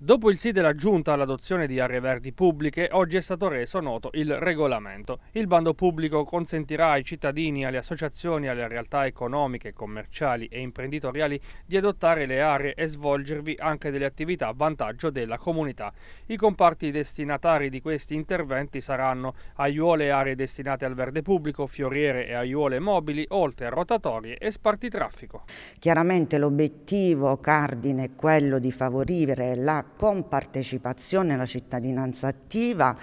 Dopo il sì della Giunta all'adozione di aree verdi pubbliche, oggi è stato reso noto il regolamento. Il bando pubblico consentirà ai cittadini, alle associazioni, alle realtà economiche, commerciali e imprenditoriali di adottare le aree e svolgervi anche delle attività a vantaggio della comunità. I comparti destinatari di questi interventi saranno aiuole e aree destinate al verde pubblico, fioriere e aiuole mobili, oltre a rotatorie e spartitraffico. Chiaramente l'obiettivo cardine è quello di favorire la con partecipazione alla cittadinanza attiva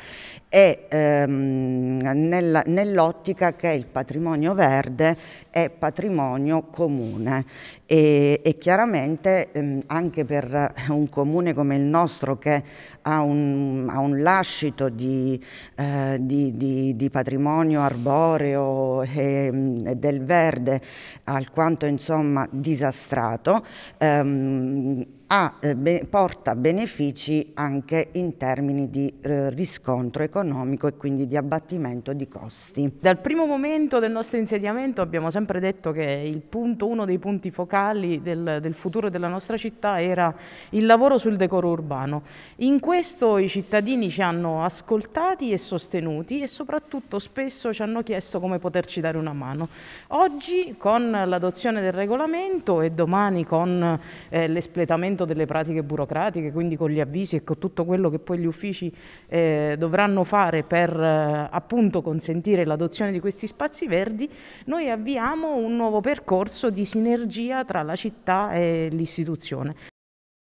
e ehm, nell'ottica che il patrimonio verde è patrimonio comune e, e chiaramente ehm, anche per eh, un comune come il nostro che ha un, ha un lascito di, eh, di, di, di, patrimonio arboreo e, mm, e, del verde alquanto insomma disastrato ehm, ha, eh, be, porta benefici anche in termini di eh, riscontro economico e quindi di abbattimento di costi. Dal primo momento del nostro insediamento abbiamo sempre detto che il punto, uno dei punti focali locali del, del futuro della nostra città era il lavoro sul decoro urbano. In questo i cittadini ci hanno ascoltati e sostenuti e soprattutto spesso ci hanno chiesto come poterci dare una mano. Oggi con l'adozione del regolamento e domani con eh, l'espletamento delle pratiche burocratiche, quindi con gli avvisi e con tutto quello che poi gli uffici eh, dovranno fare per eh, appunto consentire l'adozione di questi spazi verdi, noi avviamo un nuovo percorso di sinergia tra la città e l'istituzione.